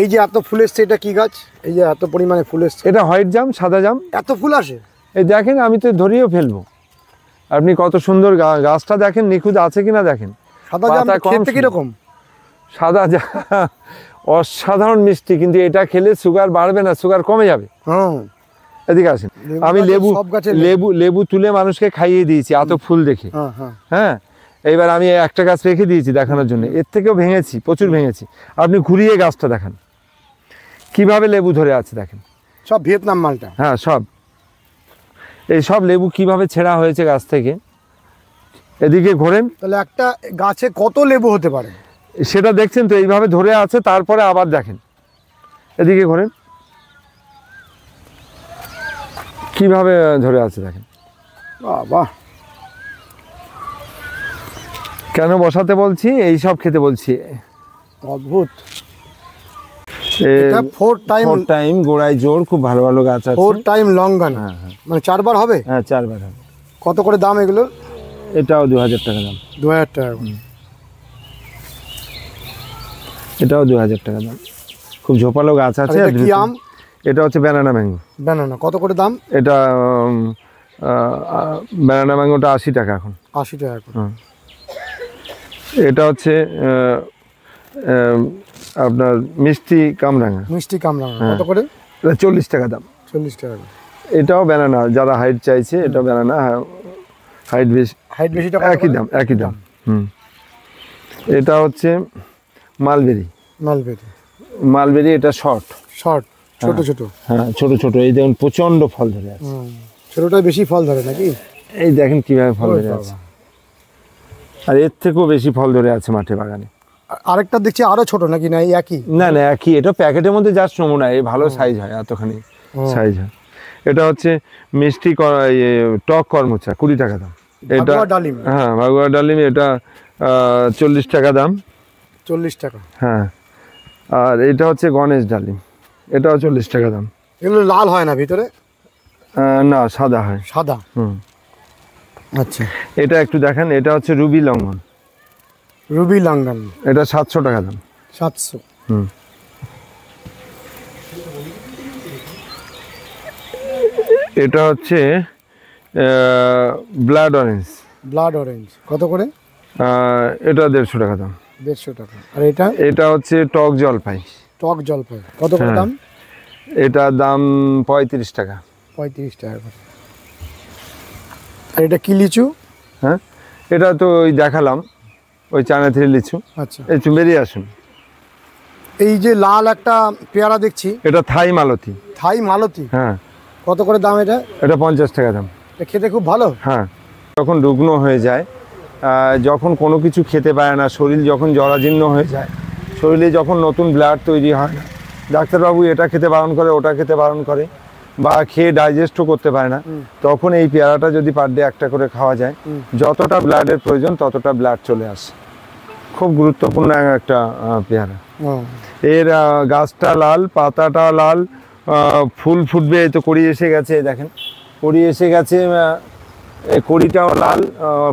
এই যে এত ফুল এসছে এটা কি গাছ এই যে এত পরিমাণে ফুল এসছে এটা হোয়াইট জাম সাদা জাম এত ফুল আসে এই দেখেন আমি তো ধরিয়ে ফেলবো আপনি কত সুন্দর গাছটা দেখেন নিখুঁত আছে কিনা দেখেন সাদা জাম খেতে কীরকম সাদা জাম অসাধারণ মিষ্টি কিন্তু এটা খেলে সুগার বাড়বে না সুগার কমে যাবে এদিকে আসেন আমি লেবু লেবু লেবু তুলে মানুষকে খাইয়ে দিয়েছি এত ফুল দেখে হ্যাঁ, হ্যাঁ।, হ্যাঁ এইবার আমি একটা গাছ রেখে দিয়েছি দেখানোর জন্য এর থেকেও ভেঙেছি প্রচুর ভেঙেছি আপনি ঘুরিয়ে গাছটা দেখান কিভাবে লেবু ধরে আছে দেখেন সব ভিয়েতনাম মালটা হ্যাঁ সব এই সব লেবু কিভাবে ছেঁড়া হয়েছে গাছ থেকে এদিকে ঘোরেন তাহলে একটা গাছে কত লেবু হতে পারে সেটা দেখছেন তো এইভাবে ধরে আছে তারপরে আবার দেখেন এদিকে ঘোরেন কিভাবে ধরে আছে দেখেন বাহ কেন বসাতে বলছি এই সব খেতে বলছি অদ্ভুত ফোর টাইম টাইম গোড়ায় খুব ভালো ভালো গাছ আছে ফোর টাইম লং মানে চারবার হবে হ্যাঁ চারবার হবে কত করে দাম এগুলো এটাও দু হাজার টাকা দাম দু হাজার টাকা এটাও দু হাজার টাকা দাম খুব ঝোপালো গাছ আছে এটা হচ্ছে ব্যানানা ম্যাঙ্গো ব্যানানা কত করে দাম এটা ব্যানানা ম্যাঙ্গোটা আশি টাকা এখন আশি টাকা এখন এটা হচ্ছে আপনার মিষ্টি কামরাঙা মিষ্টি কামরাঙা হ্যাঁ। কত করে এটা চল্লিশ টাকা দাম চল্লিশ টাকা এটাও ব্যানানা যারা হাইট চাইছে এটা ব্যানানা হাইট বেশি হাইট বেশি একই দাম একই দাম হুম এটা হচ্ছে মালবেরি মালবেরি মালবেরি এটা শর্ট হ্যাঁ। শর্ট ছোট ছোট হ্যাঁ ছোট ছোট এই দেখুন প্রচন্ড ফল ধরে আছে ছোটটা বেশি ফল ধরে নাকি এই দেখেন কিভাবে ফল ধরে আছে আর এর থেকেও বেশি ফল ধরে আছে মাঠে বাগানে আরেকটা দেখছি আরো ছোট নাকি না একই না না একই এটা প্যাকেটের মধ্যে জাস্ট নমুনা এই ভালো সাইজ হয় এতখানি সাইজ হয় এটা হচ্ছে মিষ্টি টক কর্মচা কুড়ি টাকা দাম এটা ডালিম হ্যাঁ ভাগুয়া ডালিম এটা চল্লিশ টাকা দাম চল্লিশ টাকা হ্যাঁ আর এটা হচ্ছে গণেশ ডালিম এটাও চল্লিশ টাকা দাম এগুলো লাল হয় না ভিতরে না সাদা হয় সাদা হুম আচ্ছা এটা একটু দেখেন এটা হচ্ছে রুবি লঙ্গন রুবি লন্ডন এটা সাতশো টাকা দাম সাতশো এটা হচ্ছে ব্লাড অরেঞ্জ ব্লাড অরেঞ্জ কত করে এটা দেড়শো টাকা দাম দেড়শো টাকা আর এটা এটা হচ্ছে টক জলপাই টক জলপাই কত করে হ্যাঁ। দাম এটা দাম পঁয়ত্রিশ টাকা পঁয়ত্রিশ টাকা করে আর এটা কি লিচু হ্যাঁ এটা তো ওই দেখালাম ওই চায়না থেকে লিচু আচ্ছা একটু বেরিয়ে আসুন এই যে লাল একটা পেয়ারা দেখছি এটা থাই মালতি থাই মালতি হ্যাঁ কত করে দাম এটা এটা পঞ্চাশ টাকা দাম এটা খেতে খুব ভালো হ্যাঁ যখন রুগ্ন হয়ে যায় যখন কোনো কিছু খেতে পায় না শরীর যখন জরাজীর্ণ হয়ে যায় শরীরে যখন নতুন ব্লাড তৈরি হয় না ডাক্তারবাবু এটা খেতে বারণ করে ওটা খেতে বারণ করে বা খেয়ে ডাইজেস্টও করতে পারে না তখন এই পেয়ারাটা যদি পার ডে একটা করে খাওয়া যায় যতটা ব্লাডের প্রয়োজন ততটা ব্লাড চলে আসে খুব গুরুত্বপূর্ণ একটা পেয়ারা এর গাছটা লাল পাতাটা লাল ফুল ফুটবে তো কড়ি এসে গেছে দেখেন কড়ি এসে গেছে কড়িটাও লাল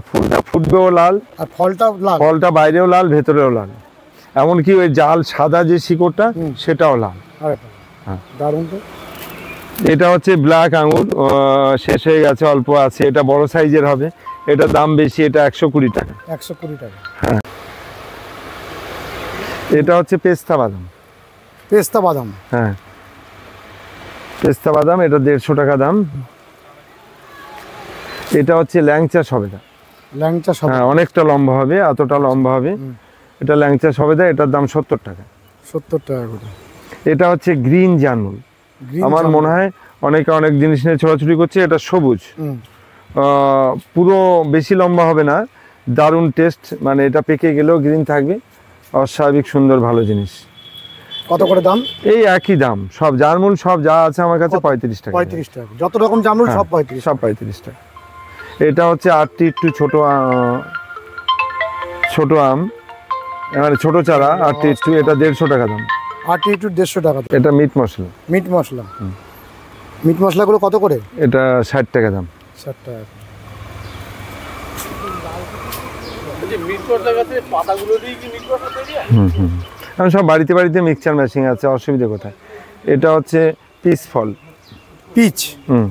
ফুলটা ফুটবেও লাল আর ফলটা লাল ফলটা বাইরেও লাল ভেতরেও লাল এমনকি ওই জাল সাদা যে শিকড়টা সেটাও লাল হ্যাঁ। দারুণ তো এটা হচ্ছে ব্ল্যাক আঙুর শেষ হয়ে গেছে অল্প আছে এটা বড় সাইজের হবে এটা দাম বেশি এটা একশো কুড়ি টাকা একশো কুড়ি টাকা হ্যাঁ এটা হচ্ছে পেস্তা বাদাম পেস্তা বাদাম হ্যাঁ পেস্তা বাদাম এটা দেড়শো টাকা দাম এটা হচ্ছে ল্যাংচা সবেদা ল্যাংচা সবেদা হ্যাঁ অনেকটা লম্বা হবে এতটা লম্বা হবে এটা ল্যাংচা সবেদা এটার দাম সত্তর টাকা সত্তর টাকা করে এটা হচ্ছে গ্রিন জানুল আমার মনে হয় অনেকে অনেক জিনিস নিয়ে ছোড়াছুড়ি করছে এটা সবুজ পুরো বেশি লম্বা হবে না দারুণ টেস্ট মানে এটা পেকে গেলেও গ্রিন থাকবে অস্বাভাবিক সুন্দর ভালো জিনিস কত করে দাম এই একই দাম সব জারমুল সব যা আছে আমার কাছে পঁয়ত্রিশ টাকা পঁয়ত্রিশ টাকা যত রকম জারমুল হ্যাঁ, সব পঁয়ত্রিশ সব পঁয়ত্রিশ টাকা এটা হচ্ছে আটটি একটু ছোট ছোট আম মানে ছোট চারা আটটি একটু এটা দেড়শো টাকা দাম আটি টু দেড়শো টাকা এটা meat masala meat masala meat মশলাগুলো কত করে এটা ষাট টাকা দাম ষাট টাকা আচ্ছা, এখন সব বাড়িতে বাড়িতে মিক্সচার মেশিন আছে অসুবিধে কোথায় এটা হচ্ছে পিচ ফল পিচ হুম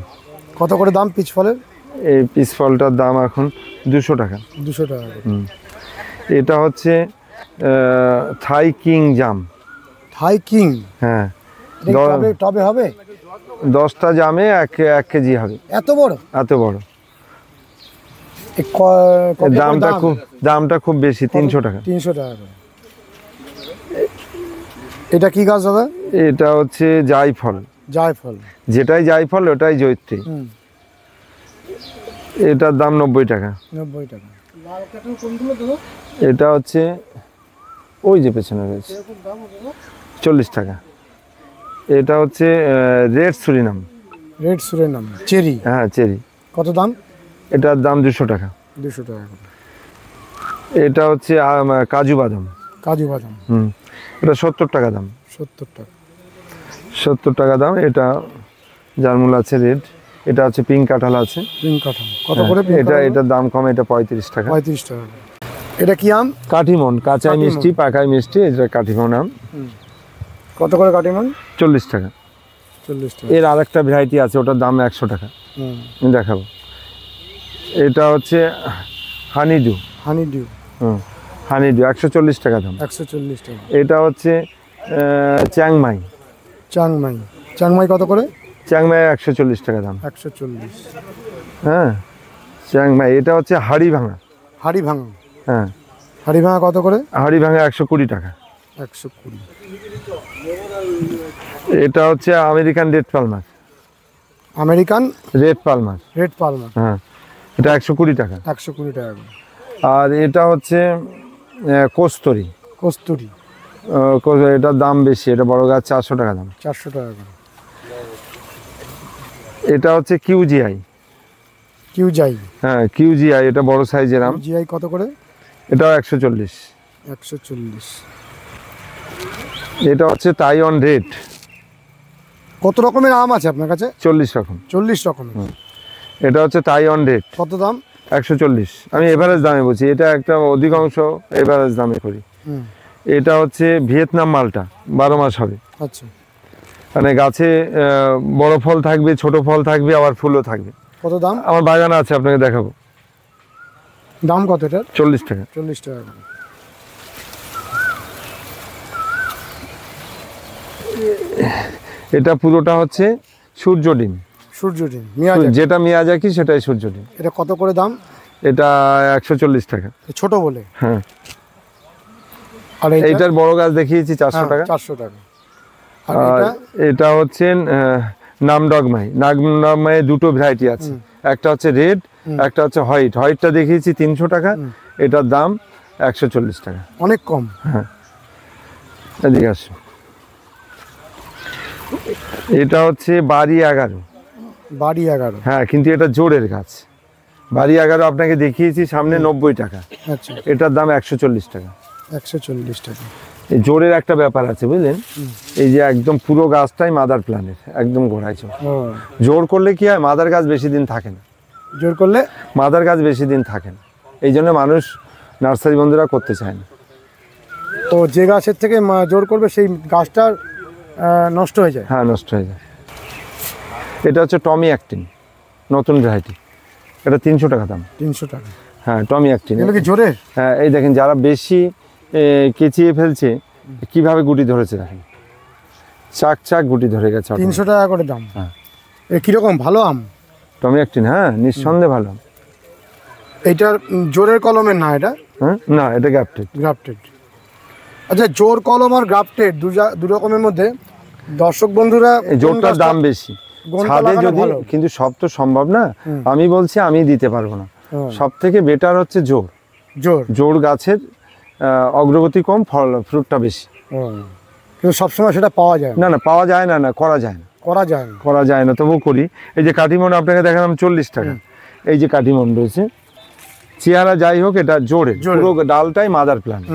কত করে দাম পিচ ফলের এই পিচ ফলটার দাম এখন দুশো টাকা দুশো টাকা হুম এটা হচ্ছে থাই কিং জাম হাইকিং হ্যাঁ হ্যাঁ টবে হবে দশটা জামে এক এক কেজি হবে এত বড় এত বড় দামটা খুব দামটা খুব বেশি তিনশো টাকা তিনশো টাকা এটা কি গাছ দাদা এটা হচ্ছে জায়ফল জায়ফল যেটাই জায়ফল ওটাই জৈত্রী এটার দাম নব্বই টাকা নব্বই টাকা এটা হচ্ছে ওই যে পেছনে রয়েছে চল্লিশ টাকা এটা হচ্ছে red Surinam red Surinam cherry হ্যাঁ চেরি কত দাম এটার দাম দুশো টাকা দুশো টাকা এটা হচ্ছে কাজু বাদাম কাজু বাদাম হুম এটা সত্তর টাকা দাম সত্তর টাকা সত্তর টাকা দাম এটা জারমুল আছে রেড এটা হচ্ছে পিঙ্ক কাঁঠাল আছে পিঙ্ক কাঁঠাল কত হ্যাঁ, করে এটা এটার দাম কম এটা পঁয়ত্রিশ টাকা পঁয়ত্রিশ টাকা এটা কি আম কাঠিমন কাঁচাই মিষ্টি পাকাই মিষ্টি এটা কাঠিমন আম কত করে কাটিমন চল্লিশ টাকা চল্লিশ টাকা এর আর একটা ভ্যারাইটি আছে ওটার দাম একশো টাকা দেখাবো এটা হচ্ছে হানিডিউ হানিডিউ হুম হানিডিউ একশো চল্লিশ টাকা দাম একশো চল্লিশ টাকা এটা হচ্ছে চ্যাংমাই চ্যাংমাই চ্যাংমাই কত করে চ্যাংমাই একশো চল্লিশ টাকা দাম একশো চল্লিশ হ্যাঁ চ্যাংমাই এটা হচ্ছে হাড়ি ভাঙা হাড়ি ভাঙা হ্যাঁ হাড়ি ভাঙা কত করে হাড়ি ভাঙা একশো কুড়ি টাকা একশো কুড়ি এটা হচ্ছে American red Palmer American red Palmer red Palmer হ্যাঁ এটা একশো কুড়ি টাকা একশো কুড়ি টাকা আর এটা হচ্ছে কস্তুরি কস্তুরি এটার দাম বেশি এটা বড় গাছ চারশো টাকা দাম চারশো টাকা করে এটা হচ্ছে কিউজিআই কিউজিআই হ্যাঁ কিউজিআই এটা বড় সাইজের আম জিআই কত করে এটাও একশো চল্লিশ একশো চল্লিশ এটা হচ্ছে তাইওয়ান রেড কত রকমের আম আছে আপনার কাছে চল্লিশ রকম চল্লিশ রকম এটা হচ্ছে তাইওয়ান রেড কত দাম একশো চল্লিশ আমি এভারেজ দামে বলছি এটা একটা অধিকাংশ এভারেজ দামে করি এটা হচ্ছে ভিয়েতনাম মালটা বারো মাস হবে আচ্ছা মানে গাছে বড় ফল থাকবে ছোট ফল থাকবে আবার ফুলও থাকবে কত দাম আমার বাগান আছে আপনাকে দেখাবো দাম কত এটা চল্লিশ টাকা চল্লিশ টাকা এটা পুরোটা হচ্ছে সূর্য ডিম সূর্য ডিম যেটা মিয়াজাকি সেটাই সূর্য ডিম এটা কত করে দাম এটা একশো চল্লিশ টাকা ছোট বলে হ্যাঁ আর এইটার বড় গাছ দেখিয়েছি চারশো হ্যাঁ, টাকা চারশো টাকা আর এটা হচ্ছে নামডগমাই নামডগমাই দুটো ভ্যারাইটি আছে একটা হচ্ছে রেড একটা হচ্ছে হোয়াইট হোয়াইটটা দেখিয়েছি তিনশো টাকা এটার দাম একশো চল্লিশ টাকা অনেক কম হ্যাঁ এদিকে আসুন এটা হচ্ছে বাড়ি এগারো বাড়ি এগারো হ্যাঁ কিন্তু এটা জোরের গাছ বাড়ি এগারো আপনাকে দেখিয়েছি সামনে নব্বই টাকা আচ্ছা এটার দাম একশো চল্লিশ টাকা একশো চল্লিশ টাকা জোরের একটা ব্যাপার আছে বুঝলেন এই যে একদম পুরো গাছটাই মাদার প্ল্যানের একদম ঘোরায় জোর করলে কি হয় মাদার গাছ বেশি দিন থাকে না জোর করলে মাদার গাছ বেশি দিন থাকে না এই জন্য মানুষ নার্সারি বন্ধুরা করতে চায় না তো যে গাছের থেকে জোর করবে সেই গাছটার নষ্ট হয়ে যায় হ্যাঁ নষ্ট হয়ে যায় এটা হচ্ছে টমি অ্যাক্টিন নতুন ভ্যারাইটি এটা তিনশো টাকা দাম তিনশো টাকা হ্যাঁ টমি অ্যাক্টিন এগুলো কি জোরে হ্যাঁ এই দেখেন যারা বেশি কেচিয়ে ফেলছে কিভাবে গুটি ধরেছে দেখেন চাক চাক গুটি ধরে গেছে তিনশো টাকা করে দাম হ্যাঁ এ কীরকম ভালো আম টমি অ্যাক্টিন হ্যাঁ নিঃসন্দেহে ভালো এইটার জোরের কলমের না এটা হ্যাঁ না এটা গ্রাফটেড গ্রাফটেড আচ্ছা জোর কলম আর গ্রাফটেড দু রকমের মধ্যে দর্শক বন্ধুরা জোরটার দাম বেশি ছাদে যদি কিন্তু সব তো সম্ভব না আমি বলছি আমি দিতে পারবো না সব থেকে বেটার হচ্ছে জোর জোর জোর গাছের অগ্রগতি কম ফল ফ্রুটটা বেশি কিন্তু সবসময় সেটা পাওয়া যায় না না পাওয়া যায় না না করা যায় না করা যায় না করা যায় না তবু করি এই যে কাঠিমন আপনাকে দেখালাম চল্লিশ টাকা এই যে কাঠিমন রয়েছে চেয়ারা যাই হোক এটা জোরে জোর ডালটাই মাদার প্ল্যান্ট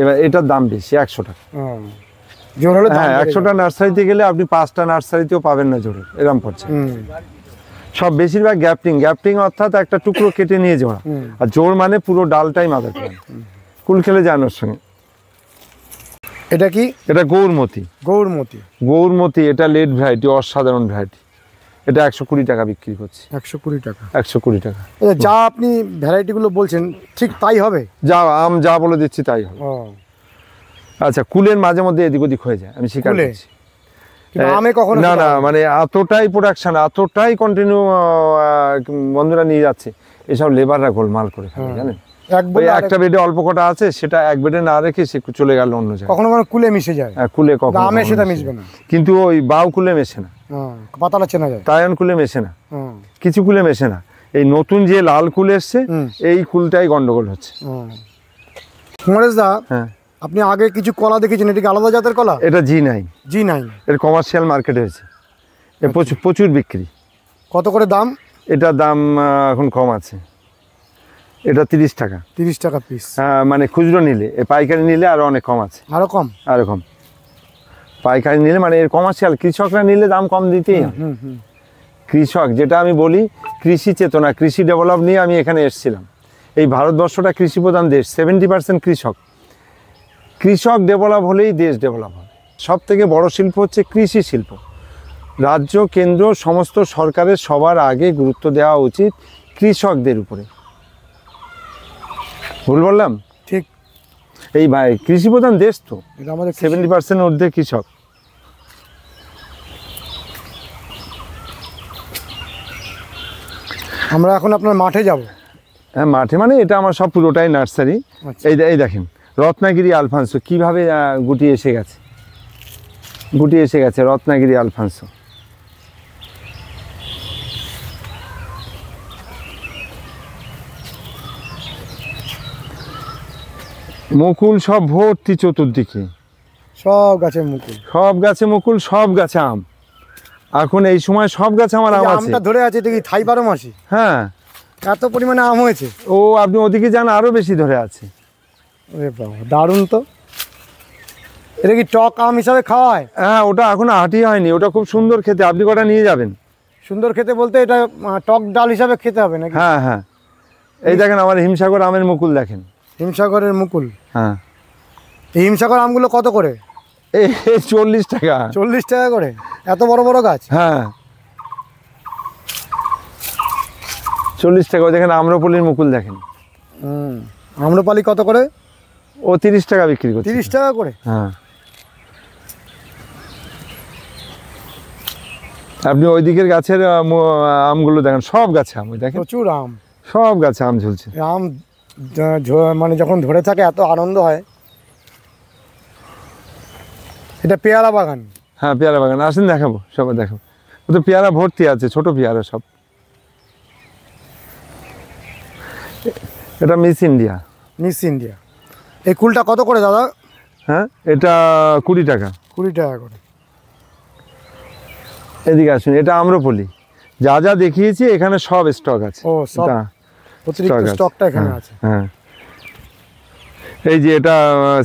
এবার এটার দাম বেশি একশো টাকা জোর হলে হ্যাঁ একশোটা নার্সারিতে গেলে আপনি পাঁচটা নার্সারিতেও পাবেন না জোর এরম পড়ছে সব বেশিরভাগ গ্যাপটিং গ্যাপটিং অর্থাৎ একটা টুকরো কেটে নিয়ে জোড়া আর জোর মানে পুরো ডালটাই মাথা খেলেন কুল খেলে যান ওর সঙ্গে এটা কি এটা গৌরমতি গৌরমতি গৌরমতি এটা লেট ভ্যারাইটি অসাধারণ ভ্যারাইটি এটা একশো কুড়ি টাকা বিক্রি করছি একশো কুড়ি টাকা একশো কুড়ি টাকা আচ্ছা, যা আপনি ভ্যারাইটিগুলো বলছেন ঠিক তাই হবে যা আম যা বলে দিচ্ছি তাই হবে আচ্ছা কুলের মাঝে মধ্যে এদিক ওদিক হয়ে যায় আমি স্বীকার করছি না না মানে এতটাই প্রোডাকশন এতটাই কন্টিনিউ বন্ধুরা নিয়ে যাচ্ছে এসব লেবাররা গোলমাল করে হ্যাঁ। জানেন একটা বেডে অল্প কটা আছে সেটা এক বেডে না রেখে সে চলে গেল অন্য কুলে মিশে যায় হ্যাঁ কুলে সেটা কিন্তু ওই বাউ কুলে মেশে না হ্যাঁ, পাতাটা কুলে মেশে না হ্যাঁ। কিছু কুলে মেশে না এই নতুন যে লাল কুল এসছে এই কুলটাই গন্ডগোল হচ্ছে হ্যাঁ। দা হ্যাঁ আপনি আগে কিছু কলা দেখেছেন এটা আলাদা জাতের কলা এটা জি নাই জি নাই এর কমার্শিয়াল মার্কেট হয়েছে আচ্ছা। প্রচুর প্রচুর বিক্রি কত করে দাম এটা দাম এখন কম আছে এটা 30 টাকা 30 টাকা পিস হ্যাঁ, মানে খুচরো নিলে পাইকারি নিলে আরো অনেক কম আছে আরো কম আরো কম পাইকারি নিলে মানে এর কমার্শিয়াল কৃষকরা নিলে দাম কম দিতেই কৃষক যেটা আমি বলি কৃষি চেতনা কৃষি ডেভেলপ নিয়ে আমি এখানে এসেছিলাম এই ভারতবর্ষটা কৃষি প্রধান দেশ সেভেন্টি পার্সেন্ট কৃষক কৃষক ডেভেলপ হলেই দেশ ডেভেলপ হবে সব থেকে বড় শিল্প হচ্ছে কৃষি শিল্প রাজ্য কেন্দ্র সমস্ত সরকারের সবার আগে গুরুত্ব দেওয়া উচিত কৃষকদের উপরে ভুল বললাম ঠিক এই ভাই কৃষি প্রধান দেশ তো আমাদের সেভেন্টি পার্সেন্ট ঊর্ধ্বে কৃষক আমরা এখন আপনার মাঠে যাব হ্যাঁ মাঠে মানে এটা আমার সব পুরোটাই নার্সারি আচ্ছা। এই এই দেখেন রত্নাগিরি আলফান্সো কিভাবে গুটি এসে গেছে গুটি এসে গেছে রত্নাগিরি আলফান্সো মুকুল সব ভর্তি চতুর্দিকে সব গাছে মুকুল সব গাছে মুকুল সব গাছে আম এখন এই সময় সব গাছে আমার আম আছে আমটা ধরে আছে দেখি থাই বারো মাসি হ্যাঁ এত পরিমাণে আম হয়েছে ও আপনি ওদিকে যান আরও বেশি ধরে আছে দারুণ তো এটা কি টক আম হিসাবে খাওয়া হয় হ্যাঁ ওটা এখন আটি হয়নি ওটা খুব সুন্দর খেতে আপনি কটা নিয়ে যাবেন সুন্দর খেতে বলতে এটা টক ডাল হিসাবে খেতে হবে নাকি হ্যাঁ হ্যাঁ এই দেখেন আমার হিমসাগর আমের মুকুল দেখেন হিমসাগরের মুকুল হ্যাঁ হিমসাগর আমগুলো কত করে চল্লিশ টাকা চল্লিশ টাকা করে এত বড় বড় গাছ হ্যাঁ চল্লিশ টাকা দেখেন আম্রপলির মুকুল দেখেন আম্রপালি কত করে ও তিরিশ টাকা বিক্রি করে তিরিশ টাকা করে হ্যাঁ আপনি ওই দিকের গাছের আমগুলো দেখেন সব গাছে আম দেখেন প্রচুর আম সব গাছে আম ঝুলছে আম মানে যখন ধরে থাকে এত আনন্দ হয় এটা পেয়ারা বাগান হ্যাঁ পেয়ারা বাগান আসেন দেখাবো সবাই দেখাবো ও তো পেয়ারা ভর্তি আছে ছোট পেয়ারা সব এটা মিস ইন্ডিয়া মিস ইন্ডিয়া এই কুলটা কত করে দাদা হ্যাঁ এটা কুড়ি টাকা কুড়ি টাকা করে এদিকে আসুন এটা আম্রপলি যা যা দেখিয়েছি এখানে সব স্টক আছে ও সব অতিরিক্ত স্টকটা এখানে হ্যাঁ, আছে হ্যাঁ এই যে এটা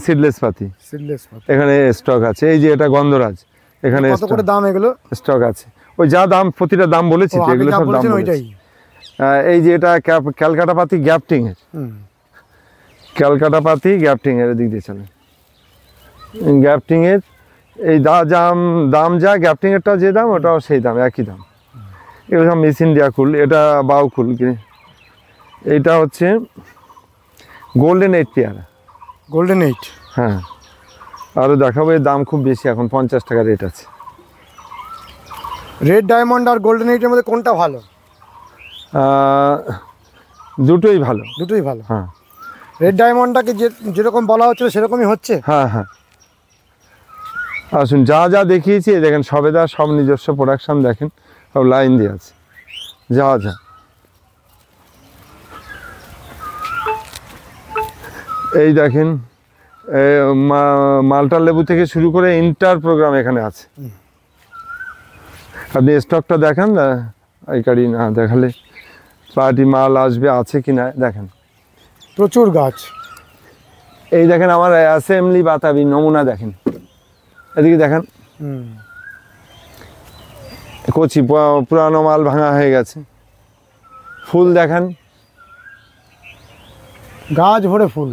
সিডলেস পাতি সিডলেস পাতি এখানে স্টক আছে এই যে এটা গন্ধরাজ এখানে কত করে দাম এগুলো স্টক আছে ওই যা দাম প্রতিটা দাম বলেছি এগুলো সব দাম ওইটাই এই যে এটা ক্যালকাটা পাতি গ্যাপটিং এর ক্যালকাটা পাতি গ্যাপটিং এর দিক দিয়ে চলে গ্যাপটিং এর এই দা দাম দাম যা গ্যাপটিং এরটা যে দাম ওটাও সেই দাম একই দাম এগুলো সব মিস ইন্ডিয়া কুল এটা বাউকুল এটা হচ্ছে গোল্ডেন এইট পেয়ারা গোল্ডেন এইট হ্যাঁ আরও দেখাবো এর দাম খুব বেশি এখন পঞ্চাশ টাকা রেট আছে রেড ডায়মন্ড আর গোল্ডেন এইটের মধ্যে কোনটা ভালো দুটোই ভালো দুটোই ভালো হ্যাঁ রেড ডায়মন্ডটাকে যে যেরকম বলা হচ্ছিল সেরকমই হচ্ছে হ্যাঁ হ্যাঁ আসুন যা যা দেখিয়েছি দেখেন সবেদা সব নিজস্ব প্রোডাকশান দেখেন সব লাইন দিয়ে আছে যা যা এই দেখেন মালটা লেবু থেকে শুরু করে ইন্টার প্রোগ্রাম এখানে আছে আপনি স্টকটা দেখেন এই গাড়ি না দেখালে পার্টি মাল আসবে আছে কি না দেখেন প্রচুর গাছ এই দেখেন আমার অ্যাসেম্বলি বাতাবি নমুনা দেখেন এদিকে দেখেন কচি পুরানো মাল ভাঙা হয়ে গেছে ফুল দেখেন গাছ ভরে ফুল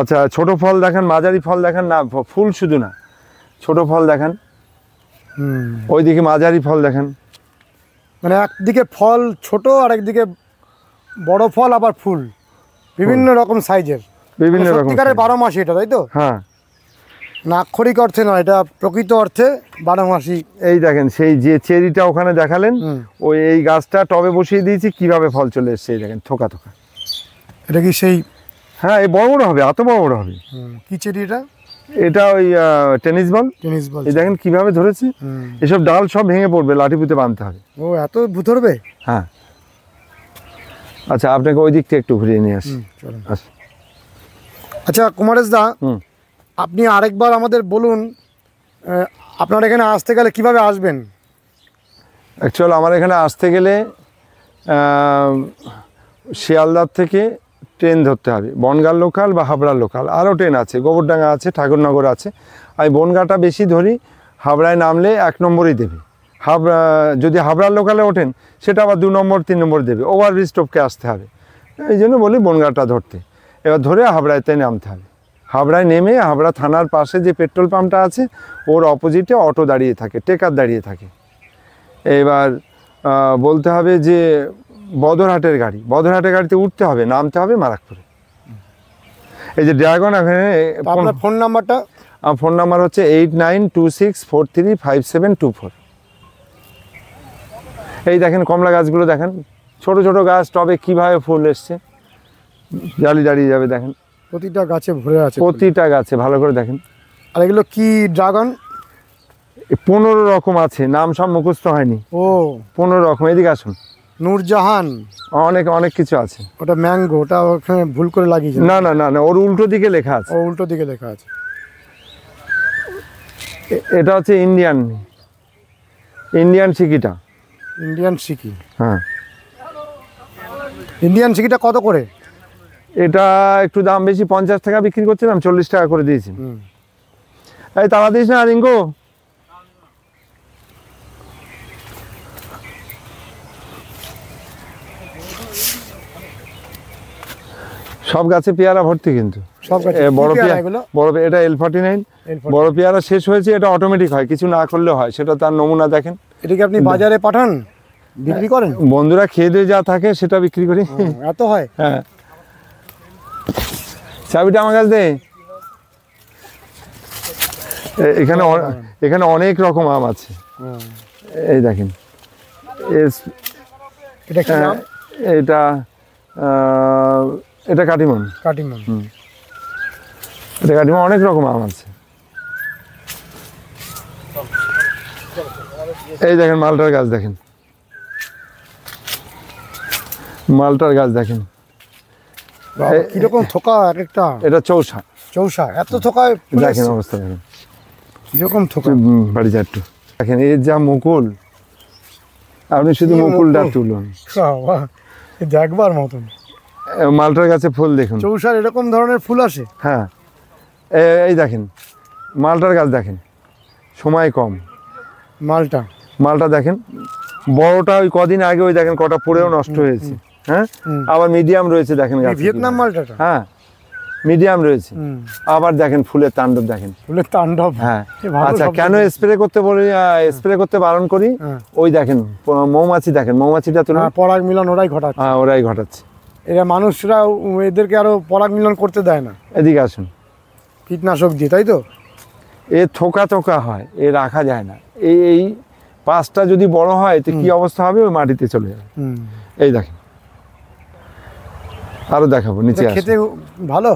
আচ্ছা ছোট ফল দেখেন মাঝারি ফল দেখেন না ফুল শুধু না ছোট ফল দেখেন ওইদিকে মাঝারি ফল দেখেন মানে একদিকে ফল ছোট আর একদিকে বড় ফল আবার ফুল বিভিন্ন রকম সাইজের বিভিন্ন মানে রকম বারো মাসি এটা তাই তো হ্যাঁ নাক্ষরিক অর্থে না এটা প্রকৃত অর্থে বারো মাসি এই দেখেন সেই যে চেরিটা ওখানে দেখালেন ওই এই গাছটা টবে বসিয়ে দিয়েছি কিভাবে ফল চলে এসছে এই দেখেন থোকা থোকা এটা কি সেই হ্যাঁ এই বড় বড় হবে এত বড় বড় হবে কি চেরি এটা এটা ওই টেনিস বল টেনিস বল এই দেখেন কিভাবে ধরেছি এসব ডাল সব ভেঙে পড়বে লাঠি পুঁতে বাঁধতে হবে ও এত ধরবে হ্যাঁ আচ্ছা আপনাকে ওই দিক থেকে একটু ঘুরিয়ে নিয়ে আসি আচ্ছা কুমারেশ দা আপনি আরেকবার আমাদের বলুন আপনার এখানে আসতে গেলে কিভাবে আসবেন অ্যাকচুয়াল আমার এখানে আসতে গেলে শিয়ালদার থেকে ট্রেন ধরতে হবে বনগাঁ লোকাল বা হাবড়া লোকাল আরও ট্রেন আছে গোবরডাঙ্গা আছে ঠাকুরনগর আছে আমি বনগাঁটা বেশি ধরি হাবড়ায় নামলে এক নম্বরই দেবে হাবড়া যদি হাবড়ার লোকালে ওঠেন সেটা আবার দু নম্বর তিন নম্বর দেবে ওভারব্রিজ টপকে আসতে হবে এই জন্য বলি বনগাঁটা ধরতে এবার ধরে হাবড়ায়তে নামতে হবে হাবড়ায় নেমে হাবড়া থানার পাশে যে পেট্রোল পাম্পটা আছে ওর অপোজিটে অটো দাঁড়িয়ে থাকে টেকার দাঁড়িয়ে থাকে এবার বলতে হবে যে বদরহাটের গাড়ি বদরহাটের গাড়িতে উঠতে হবে নামতে হবে মারাকপুরে এই যে ড্রাগন এখানে আপনার ফোন নাম্বারটা আমার ফোন নাম্বার হচ্ছে eight nine two six four three five seven two four এই দেখেন কমলা গাছগুলো দেখেন ছোট ছোট গাছ টবে কিভাবে ফুল এসছে জালি দাঁড়িয়ে যাবে দেখেন প্রতিটা গাছে ভরে আছে প্রতিটা গাছে ভালো করে দেখেন আর এগুলো কি ড্রাগন পনেরো রকম আছে নাম সব মুখস্থ হয়নি ও পনেরো রকম এদিকে আসুন নূরজাহান অনেক অনেক কিছু আছে ওটা ম্যাঙ্গো ওটা ওখানে ভুল করে লাগিয়েছে না না না না ওর উল্টো দিকে লেখা আছে ও উল্টো দিকে লেখা আছে এটা হচ্ছে ইন্ডিয়ান ইন্ডিয়ান সিকিটা ইন্ডিয়ান সিকি হ্যাঁ ইন্ডিয়ান সিকিটা কত করে এটা একটু দাম বেশি পঞ্চাশ টাকা বিক্রি করছিলাম চল্লিশ টাকা করে দিয়েছি এই তারা দিস না রিঙ্কু সব গাছে পেয়ারা ভর্তি কিন্তু বড় বড় এটা এল ফর্টি নাইন বড় পেয়ারা শেষ হয়েছে এটা অটোমেটিক হয় কিছু না করলে হয় সেটা তার নমুনা দেখেন এটাকে আপনি বাজারে পাঠান বিক্রি করেন হ্যাঁ, বন্ধুরা খেয়ে দিয়ে যা থাকে সেটা বিক্রি করি এত হয় হ্যাঁ চাবিটা আমার কাছে দে এখানে এখানে অনেক রকম আম আছে এই দেখেন এটা হ্যাঁ, এটা এটা কাটিমন কাটিমন এটা কাটিমন অনেক রকম আম আছে এই দেখেন মালটার গাছ দেখেন মালটার গাছ দেখেন কিরকম থোকা এক একটা এটা চৌসা চৌসা এত থোকা দেখেন অবস্থা দেখেন কিরকম থোকা বাড়ি যা একটু দেখেন এই যা মুকুল আপনি শুধু মুকুলটা তুলুন দেখবার মতন মালটার গাছে ফুল দেখুন চৌসার এরকম ধরনের ফুল আসে হ্যাঁ এই দেখেন মালটার গাছ দেখেন সময় কম মালটা মালটা দেখেন বড়টা ওই কদিন আগে ওই দেখেন কটা পড়েও নষ্ট হয়েছে হ্যাঁ আবার মিডিয়াম রয়েছে দেখেন ভিয়েতনাম মালটা হ্যাঁ মিডিয়াম রয়েছে আবার দেখেন ফুলের তাণ্ডব দেখেন ফুলের তাণ্ডব হ্যাঁ আচ্ছা কেন স্প্রে করতে বলি স্প্রে করতে বারণ করি হ্যাঁ। ওই দেখেন মৌমাছি দেখেন মৌমাছিটা তো হ্যাঁ, পরাগ মিলন ওরাই ঘটাচ্ছে হ্যাঁ ওরাই ঘটাচ্ছে এরা মানুষরা এদেরকে আরও পরাগ মিলন করতে দেয় না এদিকে আসুন কীটনাশক দিয়ে তাই তো এ থোকা থোকা হয় এ রাখা যায় না এই এই পাঁচটা যদি বড় হয় তো কি অবস্থা হবে ওই মাটিতে চলে যাবে এই দেখেন আরও দেখাবো নিচে খেতে ভালো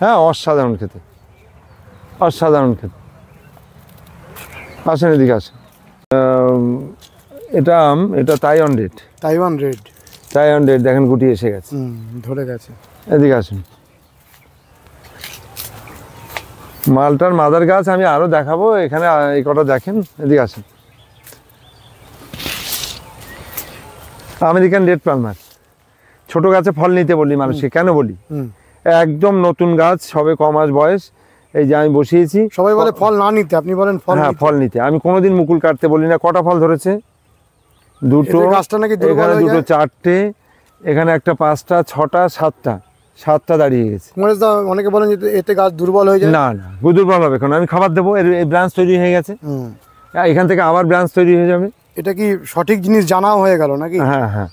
হ্যাঁ অসাধারণ খেতে অসাধারণ খেতে আসেন এদিকে আসেন এটা আম এটা Taiwan red Taiwan red try দেখেন গুটি এসে গেছে ধরে গেছে এদিকে আসুন মালটার মাদার গাছ আমি আরও দেখাবো এখানে এই কটা দেখেন এদিকে আসেন আমেরিকান রেড পালমার ছোট গাছে ফল নিতে বলি মানুষকে কেন বলি একদম নতুন গাছ সবে ক মাস বয়স এই যে আমি বসিয়েছি সবাই বলে ফল না নিতে আপনি বলেন ফল হ্যাঁ ফল নিতে আমি কোনোদিন মুকুল কাটতে বলি না কটা ফল ধরেছে দুটো গাছটা নাকি এখানে দুটো চারটে এখানে একটা পাঁচটা ছটা সাতটা সাতটা দাঁড়িয়ে গেছে মানে অনেকে বলেন যে এতে গাছ দুর্বল হয়ে যায় না না দুর্বল হবে কেন আমি খাবার দেবো এর ব্রাঞ্চ তৈরি হয়ে গেছে এখান থেকে আবার ব্রাঞ্চ তৈরি হয়ে যাবে এটা কি সঠিক জিনিস জানাও হয়ে গেল নাকি হ্যাঁ হ্যাঁ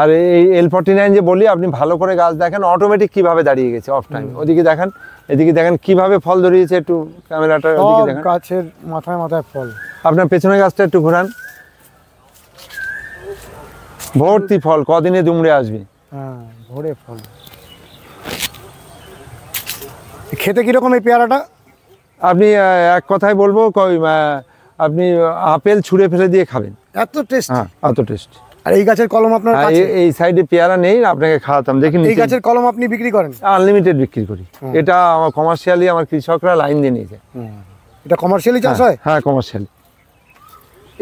আর এই এল ফর্টি নাইন যে বলি আপনি ভালো করে গাছ দেখেন অটোমেটিক কিভাবে দাঁড়িয়ে গেছে অফ টাইম ওদিকে দেখেন এদিকে দেখেন কিভাবে ফল ধরিয়েছে একটু ক্যামেরাটা ওদিকে দেখেন গাছের মাথায় মাথায় ফল আপনার পেছনের গাছটা একটু ঘোরান ভর্তি ফল কদিনে দুমড়ে আসবে হ্যাঁ, ভরে ফল খেতে কীরকম এই পেয়ারাটা আপনি এক কথায় বলবো আপনি আপেল ছুঁড়ে ফেলে দিয়ে খাবেন এত টেস্ট হ্যাঁ এত টেস্ট আর এই গাছের কলম আপনার হ্যাঁ, এই সাইডে পেয়ারা নেই আপনাকে খাওয়াতাম দেখুন এই গাছের কলম আপনি বিক্রি করেন আনলিমিটেড বিক্রি করি এটা আমার কমার্শিয়ালি আমার কৃষকরা লাইন দিয়ে নিয়েছে এটা কমার্শিয়ালি চাষ হ্যাঁ, হয় হ্যাঁ কমার্শিয়ালি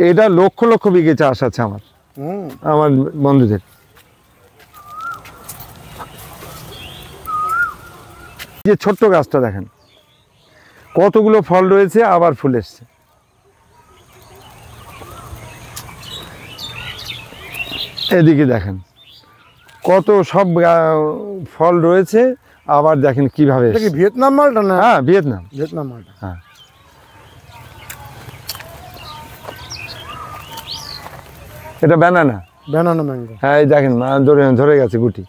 এটা লক্ষ লক্ষ বিঘে চাষ আছে আমার আমার বন্ধুদের যে ছোট্ট গাছটা দেখেন কতগুলো ফল রয়েছে আবার ফুল এসছে এদিকে দেখেন কত সব ফল রয়েছে আবার দেখেন কিভাবে ভিয়েতনাম মালটা না হ্যাঁ ভিয়েতনাম ভিয়েতনাম মালটা হ্যাঁ এটা ব্যানানা ব্যানানা ম্যাঙ্গো হ্যাঁ এই দেখেন ধরে ধরে গেছে গুটি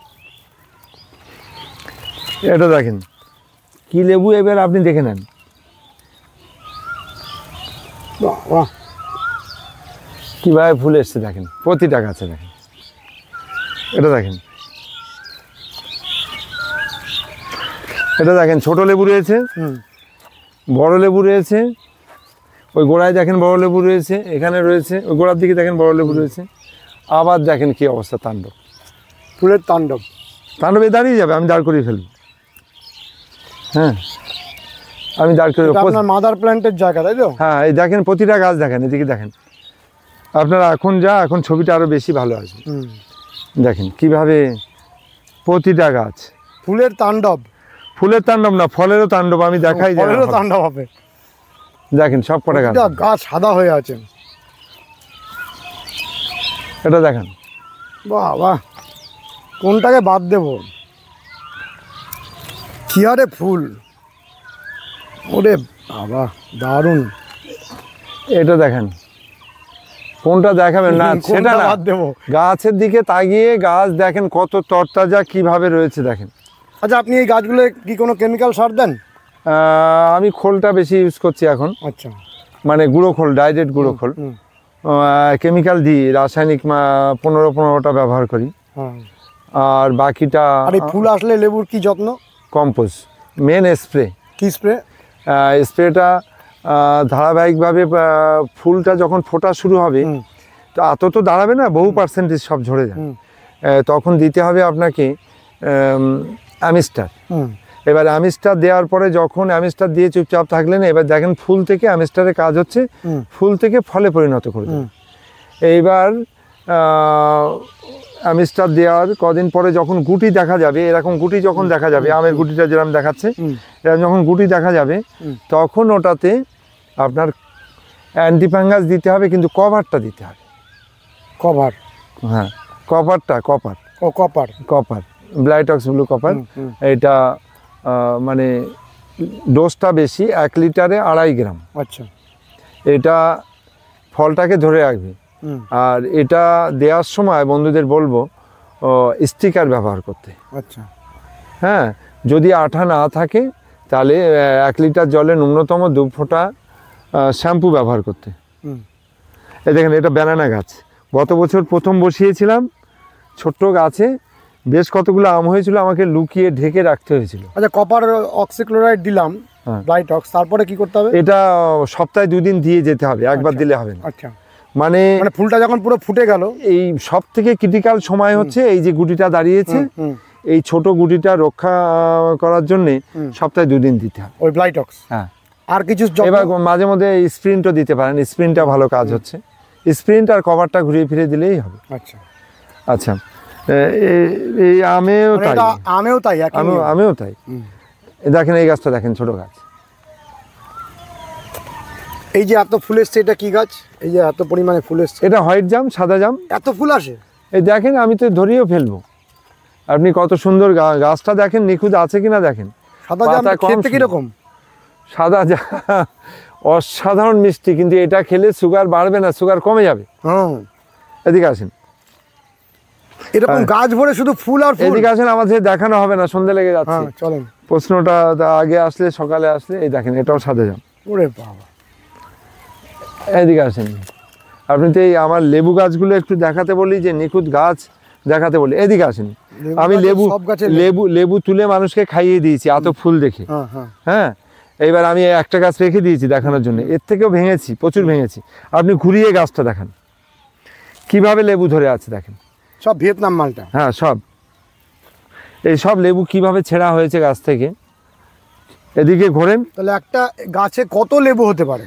এটা দেখেন কি লেবু এবার আপনি দেখে নেন কীভাবে ফুল এসছে দেখেন প্রতিটা গাছে দেখেন এটা দেখেন এটা দেখেন ছোট লেবু রয়েছে বড় লেবু রয়েছে ওই গোড়ায় দেখেন বড় লেবু রয়েছে এখানে রয়েছে ওই গোড়ার দিকে দেখেন বড় লেবু রয়েছে আবার দেখেন কি অবস্থা তাণ্ডব ফুলের তাণ্ডব তাণ্ডবে দাঁড়িয়ে যাবে আমি দাঁড় করিয়ে ফেলব হ্যাঁ আমি দাঁড় করে আপনার মাদার প্ল্যান্টের জায়গা তাই তো হ্যাঁ এই দেখেন প্রতিটা গাছ দেখেন এদিকে দেখেন আপনারা এখন যা এখন ছবিটা আরও বেশি ভালো আছে দেখেন কিভাবে প্রতিটা গাছ ফুলের তাণ্ডব ফুলের তাণ্ডব না ফলেরও তাণ্ডব আমি দেখাই ফলেরও তাণ্ডব হবে দেখেন সব কটা গাছ গাছ সাদা হয়ে আছে এটা দেখেন বাহ কোনটাকে বাদ দেব কি আরে ফুল ওরে বাবা দারুণ এটা দেখেন কোনটা দেখাবেন না সেটা না দেবো গাছের দিকে তাগিয়ে গাছ দেখেন কত তরতাজা কিভাবে রয়েছে দেখেন আচ্ছা আপনি এই গাছগুলো কি কোনো কেমিক্যাল সার দেন আমি খোলটা বেশি ইউজ করছি এখন আচ্ছা মানে গুঁড়ো খোল ডাইরেক্ট গুঁড়ো খোল কেমিক্যাল দিই রাসায়নিক পনেরো পনেরোটা ব্যবহার করি হ্যাঁ। আর বাকিটা ফুল আসলে লেবুর কি যত্ন কম্পোজ মেন স্প্রে কি স্প্রে স্প্রেটা ধারাবাহিকভাবে ফুলটা যখন ফোটা শুরু হবে তো এত তো দাঁড়াবে না বহু পার্সেন্টেজ সব ঝরে যায় তখন দিতে হবে আপনাকে অ্যামিস্টার এবার আমিষটা দেওয়ার পরে যখন আমিষটা দিয়ে চুপচাপ থাকলেন এবার দেখেন ফুল থেকে আমিষটারের কাজ হচ্ছে ফুল থেকে ফলে পরিণত করে এইবার আমিষটা দেওয়ার কদিন পরে যখন গুটি দেখা যাবে এরকম গুটি যখন দেখা যাবে আমের গুটিটা যেরকম দেখাচ্ছে এরকম যখন গুটি দেখা যাবে তখন ওটাতে আপনার অ্যান্টিফাঙ্গাস দিতে হবে কিন্তু কভারটা দিতে হবে কভার হ্যাঁ কপারটা কপার ও copper copper Blitox blue copper এটা মানে ডোজটা বেশি এক লিটারে আড়াই গ্রাম আচ্ছা এটা ফলটাকে ধরে রাখবে আর এটা দেওয়ার সময় বন্ধুদের বলবো স্টিকার ব্যবহার করতে আচ্ছা হ্যাঁ যদি আঠা না থাকে তাহলে এক লিটার জলে ন্যূনতম দু ফোঁটা শ্যাম্পু ব্যবহার করতে এ দেখেন এটা ব্যানানা গাছ গত বছর প্রথম বসিয়েছিলাম ছোট্ট গাছে বেশ কতগুলো আম হয়েছিল আমাকে লুকিয়ে ঢেকে রাখতে হয়েছিল আচ্ছা কপার অক্সিক্লোরাইড দিলাম ব্লাইটক্স হ্যাঁ। তারপরে কি করতে হবে এটা সপ্তাহে দুদিন দিয়ে যেতে হবে একবার আচ্ছা, দিলে হবে না আচ্ছা মানে মানে ফুলটা যখন পুরো ফুটে গেল এই সব থেকে ক্রিটিক্যাল সময় হচ্ছে এই যে গুটিটা দাঁড়িয়েছে এই ছোট গুটিটা রক্ষা করার জন্য সপ্তাহে দুদিন দিতে হবে ওই ব্লাইটক্স হ্যাঁ আর কিছু এবার মাঝে মধ্যে স্প্রিন্টও দিতে পারেন স্প্রিন্টটা ভালো কাজ হচ্ছে স্প্রিন্ট আর কভারটা ঘুরিয়ে ফিরে দিলেই হবে আচ্ছা আচ্ছা এই আমেও মানে তাই আমেও তাই আমেও তাই দেখেন এই গাছটা দেখেন ছোট গাছ এই যে এত ফুল এসছে এটা কি গাছ এই যে এত পরিমাণে ফুল এসছে এটা হোয়াইট জাম সাদা জাম এত ফুল আসে এই দেখেন আমি তো ধরিয়েও ফেলবো আপনি কত সুন্দর গাছটা দেখেন নিখুঁত আছে কিনা দেখেন সাদা জাম খেতে কীরকম সাদা জাম অসাধারণ মিষ্টি কিন্তু এটা খেলে সুগার বাড়বে না সুগার কমে যাবে এদিকে আসেন এরকম হ্যাঁ। গাছ ভরে শুধু ফুল আর ফুল এদিকে আসেন আমাদের দেখানো হবে না সন্ধে লেগে যাচ্ছে হ্যাঁ, চলেন প্রশ্নটা আগে আসলে সকালে আসলে এই দেখেন এটাও সাথে যান ওরে বাবা এদিকে আসেন আপনি তো এই আমার লেবু গাছগুলো একটু দেখাতে বলি যে নিখুঁত গাছ দেখাতে বলি এদিকে আসেন আমি লেবু লেবু লেবু তুলে মানুষকে খাইয়ে দিয়েছি এত ফুল দেখে হ্যাঁ, হ্যাঁ এইবার আমি একটা গাছ রেখে দিয়েছি দেখানোর জন্য এর থেকেও ভেঙেছি প্রচুর ভেঙেছি আপনি ঘুরিয়ে গাছটা দেখান কিভাবে লেবু ধরে আছে দেখেন সব ভিয়েতনাম মালটা হ্যাঁ সব এই সব লেবু কিভাবে ছেঁড়া হয়েছে গাছ থেকে এদিকে ঘোরেন তাহলে একটা গাছে কত লেবু হতে পারে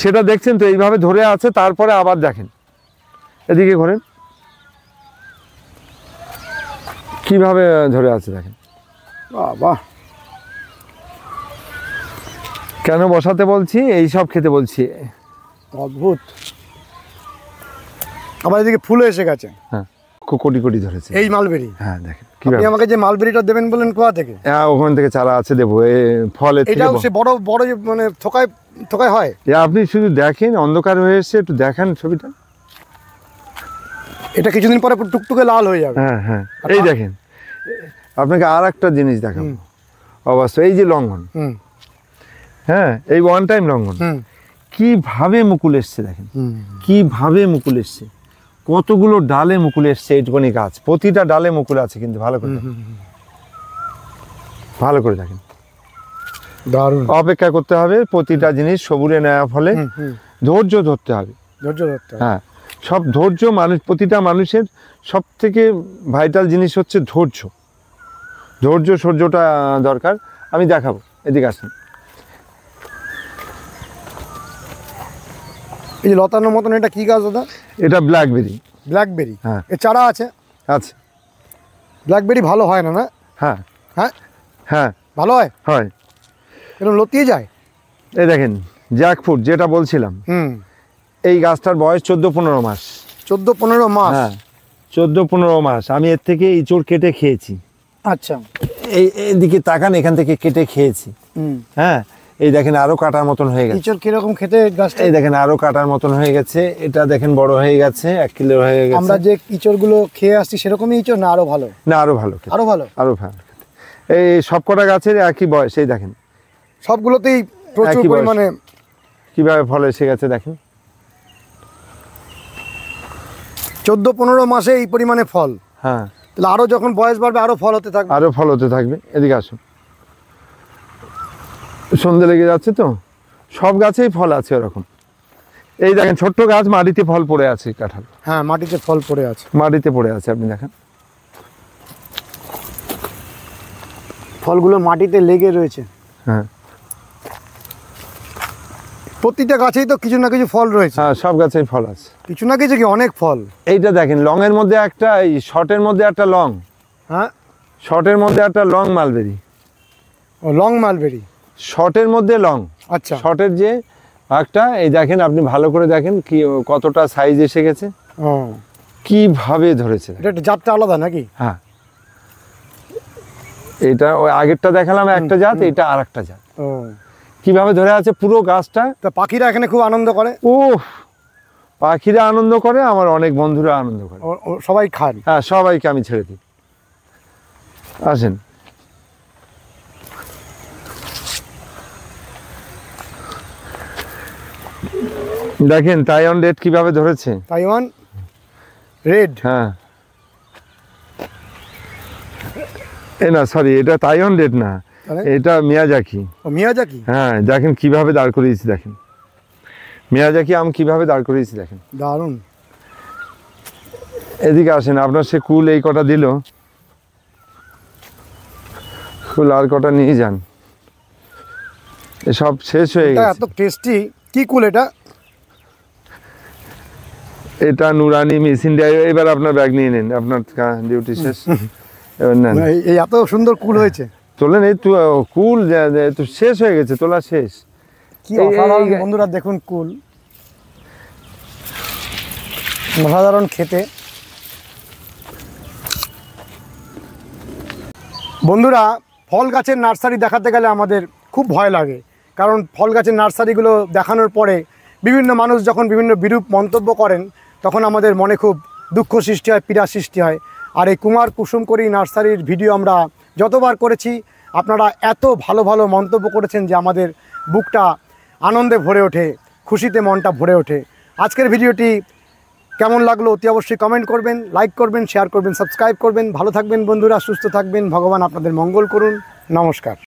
সেটা দেখছেন তো এইভাবে ধরে আছে তারপরে আবার দেখেন এদিকে ঘোরেন কিভাবে ধরে আছে দেখেন বাহ কেন বসাতে বলছি এই সব খেতে বলছি অদ্ভুত আবার এদিকে ফুল এসে গেছে হ্যাঁ কোটি কোটি ধরেছে এই মালবেরি হ্যাঁ দেখেন আপনি আমাকে যে মালবেরিটা দেবেন বলেন কোয়া থেকে হ্যাঁ ওখান থেকে চারা আছে দেবো ফলে মানে থোকায় থোকায় হয় আপনি শুধু দেখেন অন্ধকার হয়ে এসছে একটু দেখেন ছবিটা এটা কিছুদিন পরে টুকটুকে লাল হয়ে যাবে হ্যাঁ হ্যাঁ এই দেখেন আপনাকে আর একটা জিনিস দেখাবো অবশ্য এই যে লঙ্ঘন হ্যাঁ এই ওয়ান টাইম লঙ্ঘন কিভাবে মুকুল এসছে দেখেন কিভাবে মুকুল এসছে কতগুলো ডালে মুকুল এসছে এইটুকুনি গাছ প্রতিটা ডালে মুকুল আছে কিন্তু ভালো করে ভালো করে দেখেন দারুণ অপেক্ষা করতে হবে প্রতিটা জিনিস সবুরে নেওয়া ফলে ধৈর্য ধরতে হবে ধৈর্য ধরতে হ্যাঁ সব ধৈর্য মানুষ প্রতিটা মানুষের সব থেকে ভাইটাল জিনিস হচ্ছে ধৈর্য ধৈর্য সহ্যটা দরকার আমি দেখাবো এদিকে আসুন এই যে লতানোর মতন এটা কি গাছ দাদা এটা ব্ল্যাকবেরি ব্ল্যাকবেরি হ্যাঁ এর চারা আছে আছে ব্ল্যাকবেরি ভালো হয় না না হ্যাঁ হ্যাঁ হ্যাঁ ভালো হয় হয় এরকম লতিয়ে যায় এই দেখেন জ্যাক জ্যাকফুট যেটা বলছিলাম হুম এই গাছটার বয়স চোদ্দো পনেরো মাস চোদ্দো পনেরো মাস হ্যাঁ চোদ্দো পনেরো মাস আমি এর থেকে ইঁচড় কেটে খেয়েছি আচ্ছা এই এদিকে তাকান এখান থেকে কেটে খেয়েছি হ্যাঁ এই দেখেন আরো কাটার মতন হয়ে গেছে ইচড় কিরকম খেতে গাছটা এই দেখেন আরো কাটার মতন হয়ে গেছে এটা দেখেন বড় হয়ে গেছে এক কিলো হয়ে গেছে আমরা যে ইচড় গুলো খেয়ে আসছি সেরকমই ইচড় না আরো ভালো না আরো ভালো আরো ভালো আরো ভালো এই সবকটা গাছের একই বয়স এই দেখেন সবগুলোতেই প্রচুর পরিমাণে কিভাবে ফল এসে গেছে দেখেন চোদ্দ পনেরো মাসে এই পরিমাণে ফল হ্যাঁ তাহলে আরো যখন বয়স বাড়বে আরো ফল হতে থাকবে আরো ফল হতে থাকবে এদিকে আসুন সন্ধে লেগে যাচ্ছে তো সব গাছেই ফল আছে ওরকম এই দেখেন ছোট্ট গাছ মাটিতে ফল পড়ে আছে কাঁঠাল হ্যাঁ মাটিতে ফল পড়ে আছে মাটিতে পড়ে আছে আপনি দেখেন ফলগুলো মাটিতে লেগে রয়েছে হ্যাঁ প্রতিটা গাছেই তো কিছু না কিছু ফল রয়েছে হ্যাঁ সব গাছেই ফল আছে কিছু না কিছু কি অনেক ফল এইটা দেখেন লং এর মধ্যে একটা এই শর্টের মধ্যে একটা লং হ্যাঁ শর্টের মধ্যে একটা লং মালবেরি ও লং মালবেরি শর্টের মধ্যে লং আচ্ছা শর্টের যে একটা এই দেখেন আপনি ভালো করে দেখেন কি কতটা সাইজ এসে গেছে কিভাবে ধরেছে জাতটা আলাদা নাকি হ্যাঁ এটা ওই আগেরটা দেখালাম একটা জাত এটা আর একটা জাত কিভাবে ধরে আছে পুরো গাছটা তা পাখিরা এখানে খুব আনন্দ করে ও পাখিরা আনন্দ করে আমার অনেক বন্ধুরা আনন্দ করে সবাই খান হ্যাঁ সবাইকে আমি ছেড়ে দিই আসেন দেখেন তাইওয়ান রেড কিভাবে ধরেছে তাইওয়ান রেড হ্যাঁ এ না সরি এটা তাইওয়ান রেড না এটা মিয়াজাকি মিয়াজাকি হ্যাঁ দেখেন কিভাবে দাঁড় করিয়েছি দেখেন মিয়াজাকি আম কিভাবে দাঁড় করিয়েছি দেখেন দারুণ এদিকে আসেন আপনার সে কুল এই কটা দিল কুল আর কটা নিয়ে যান এসব শেষ হয়ে গেছে এত টেস্টি কি কুল এটা এটা নুরানি মেশিন ড্রাইভ এবার আপনার ব্যাগ নিয়ে নিন আপনার ডিউটি শেষ এবার নেন এই এত সুন্দর কুল হয়েছে তোলেন এই তো কুল তো শেষ হয়ে গেছে তোলা শেষ কি বন্ধুরা দেখুন কুল অসাধারণ খেতে বন্ধুরা ফল গাছের নার্সারি দেখাতে গেলে আমাদের খুব ভয় লাগে কারণ ফল গাছের নার্সারিগুলো দেখানোর পরে বিভিন্ন মানুষ যখন বিভিন্ন বিরূপ মন্তব্য করেন তখন আমাদের মনে খুব দুঃখ সৃষ্টি হয় পীড়া সৃষ্টি হয় আর এই কুমার কুসুমকরি নার্সারির ভিডিও আমরা যতবার করেছি আপনারা এত ভালো ভালো মন্তব্য করেছেন যে আমাদের বুকটা আনন্দে ভরে ওঠে খুশিতে মনটা ভরে ওঠে আজকের ভিডিওটি কেমন লাগলো অতি অবশ্যই কমেন্ট করবেন লাইক করবেন শেয়ার করবেন সাবস্ক্রাইব করবেন ভালো থাকবেন বন্ধুরা সুস্থ থাকবেন ভগবান আপনাদের মঙ্গল করুন নমস্কার